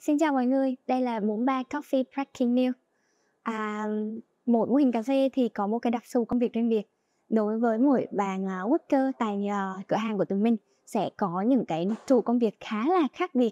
Xin chào mọi người, đây là 43 Coffee Cracking New à, Mỗi mô hình cà phê thì có một cái đặc thù công việc riêng biệt Đối với mỗi bàn uh, à, worker tại uh, cửa hàng của tụi mình sẽ có những cái trụ công việc khá là khác biệt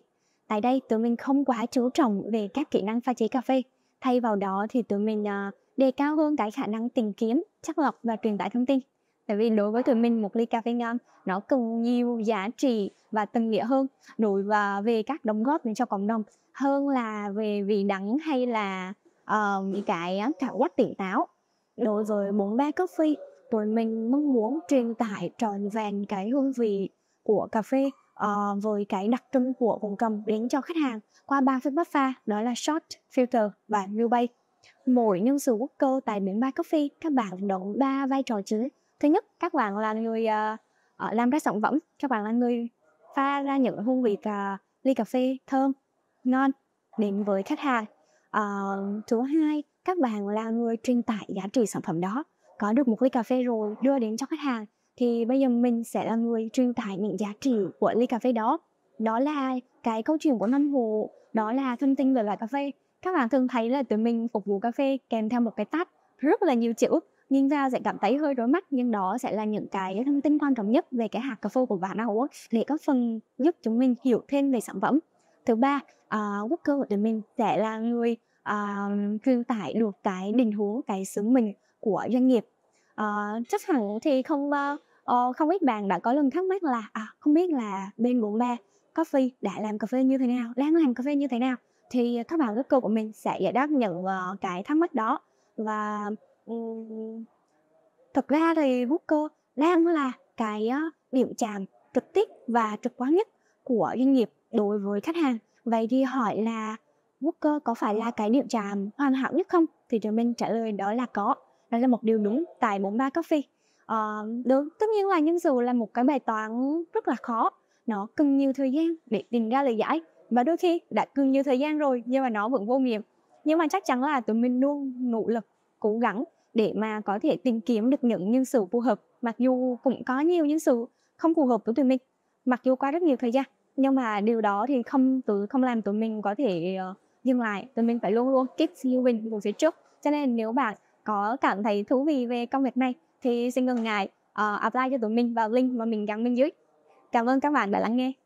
Tại đây tụi mình không quá chú trọng về các kỹ năng pha chế cà phê Thay vào đó thì tụi mình uh, đề cao hơn cái khả năng tìm kiếm, chắc lọc và truyền tải thông tin tại vì đối với tụi mình một ly cà phê ngon nó cần nhiều giá trị và tầng nghĩa hơn đối và về các đóng góp đến cho cộng đồng hơn là về vị đắng hay là uh, cái cảm giác tỉnh táo đối với bốn ba cà phê tụi mình mong muốn truyền tải trọn vẹn cái hương vị của cà phê uh, với cái đặc trưng của vùng cầm đến cho khách hàng qua ba phương pháp pha đó là short filter và new bay mỗi nhân sự quốc cơ tại bến ba coffee các bạn đóng ba vai trò chính thứ nhất các bạn là người uh, làm ra sản phẩm các bạn là người pha ra những hương vị uh, ly cà phê thơm ngon đến với khách hàng uh, thứ hai các bạn là người truyền tải giá trị sản phẩm đó có được một ly cà phê rồi đưa đến cho khách hàng thì bây giờ mình sẽ là người truyền tải những giá trị của ly cà phê đó đó là cái câu chuyện của năm hồ đó là thông tin về loại cà phê các bạn thường thấy là tụi mình phục vụ cà phê kèm theo một cái tách rất là nhiều chữ nghiêng vào sẽ cảm thấy hơi rối mắt nhưng đó sẽ là những cái thông tin quan trọng nhất về cái hạt cà phê của bạn nào để có phần giúp chúng mình hiểu thêm về sản phẩm thứ ba uh, worker của mình sẽ là người uh, truyền tải được cái định hướng cái sứ mình của doanh nghiệp uh, chắc hẳn thì không uh, uh, không ít bạn đã có lần thắc mắc là à, không biết là bên bốn ba coffee đã làm cà phê như thế nào đang làm cà phê như thế nào thì các bạn worker của mình sẽ giải đáp những uh, cái thắc mắc đó và Ừ. thực ra thì Booker đang là cái điểm chạm trực tiếp và trực quan nhất của doanh nghiệp đối với khách hàng vậy thì hỏi là Booker có phải là cái điểm chạm hoàn hảo nhất không thì trường minh trả lời đó là có đó là một điều đúng tại 43 Coffee ờ, đúng tất nhiên là nhân sự là một cái bài toán rất là khó nó cần nhiều thời gian để tìm ra lời giải và đôi khi đã cần nhiều thời gian rồi nhưng mà nó vẫn vô nghiệm nhưng mà chắc chắn là tụi mình luôn nỗ lực cố gắng để mà có thể tìm kiếm được những nhân sự phù hợp mặc dù cũng có nhiều nhân sự không phù hợp với tụi mình mặc dù qua rất nhiều thời gian nhưng mà điều đó thì không từ không làm tụi mình có thể ờ, dừng lại tụi mình phải luôn luôn keep moving về phía trước cho nên nếu bạn có cảm thấy thú vị về công việc này thì xin ngừng ngại uh, apply cho tụi mình vào link mà mình gắn bên dưới cảm ơn các bạn đã lắng nghe